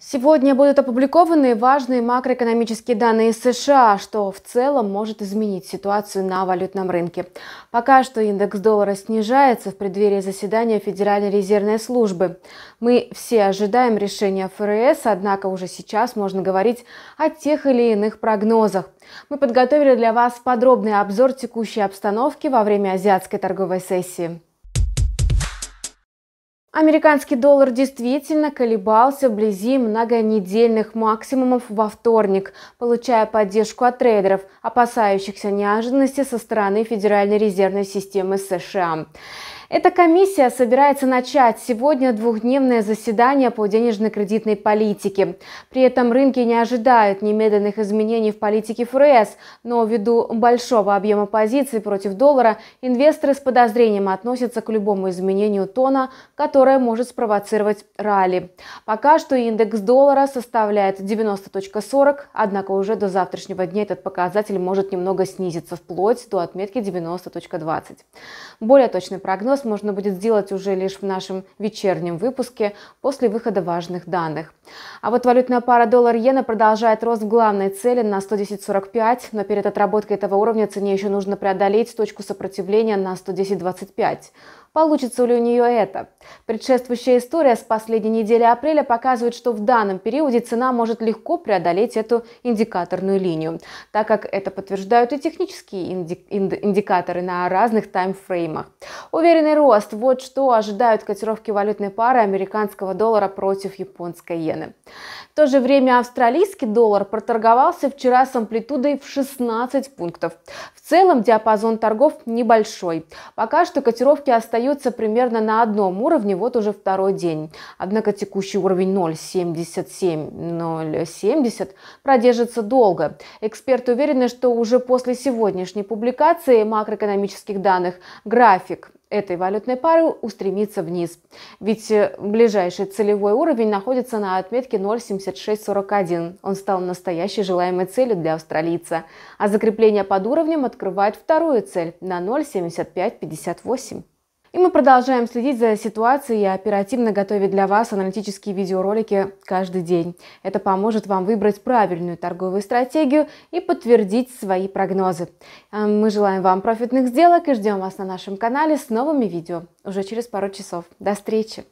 Сегодня будут опубликованы важные макроэкономические данные США, что в целом может изменить ситуацию на валютном рынке. Пока что индекс доллара снижается в преддверии заседания Федеральной резервной службы. Мы все ожидаем решения ФРС, однако уже сейчас можно говорить о тех или иных прогнозах. Мы подготовили для вас подробный обзор текущей обстановки во время азиатской торговой сессии. Американский доллар действительно колебался вблизи многонедельных максимумов во вторник, получая поддержку от трейдеров, опасающихся неожиданности со стороны Федеральной резервной системы США. Эта комиссия собирается начать сегодня двухдневное заседание по денежно-кредитной политике. При этом рынки не ожидают немедленных изменений в политике ФРС, но ввиду большого объема позиций против доллара инвесторы с подозрением относятся к любому изменению тона, которое может спровоцировать ралли. Пока что индекс доллара составляет 90.40, однако уже до завтрашнего дня этот показатель может немного снизиться вплоть до отметки 90.20. Более точный прогноз Прогноз можно будет сделать уже лишь в нашем вечернем выпуске после выхода важных данных. А вот валютная пара доллар-иена продолжает рост в главной цели на 110.45, но перед отработкой этого уровня цене еще нужно преодолеть точку сопротивления на 110.25. Получится ли у нее это? Предшествующая история с последней недели апреля показывает, что в данном периоде цена может легко преодолеть эту индикаторную линию, так как это подтверждают и технические индикаторы на разных таймфреймах. Уверенный рост – вот что ожидают котировки валютной пары американского доллара против японской иены. В то же время австралийский доллар проторговался вчера с амплитудой в 16 пунктов. В целом диапазон торгов небольшой. Пока что котировки остаются остается примерно на одном уровне вот уже второй день. Однако текущий уровень 0,77-0,70 продержится долго. Эксперты уверены, что уже после сегодняшней публикации макроэкономических данных график этой валютной пары устремится вниз. Ведь э, ближайший целевой уровень находится на отметке 0,7641. Он стал настоящей желаемой целью для австралийца. А закрепление под уровнем открывает вторую цель на 0,7558. И мы продолжаем следить за ситуацией и оперативно готовить для вас аналитические видеоролики каждый день. Это поможет вам выбрать правильную торговую стратегию и подтвердить свои прогнозы. А, мы желаем вам профитных сделок и ждем вас на нашем канале с новыми видео уже через пару часов. До встречи!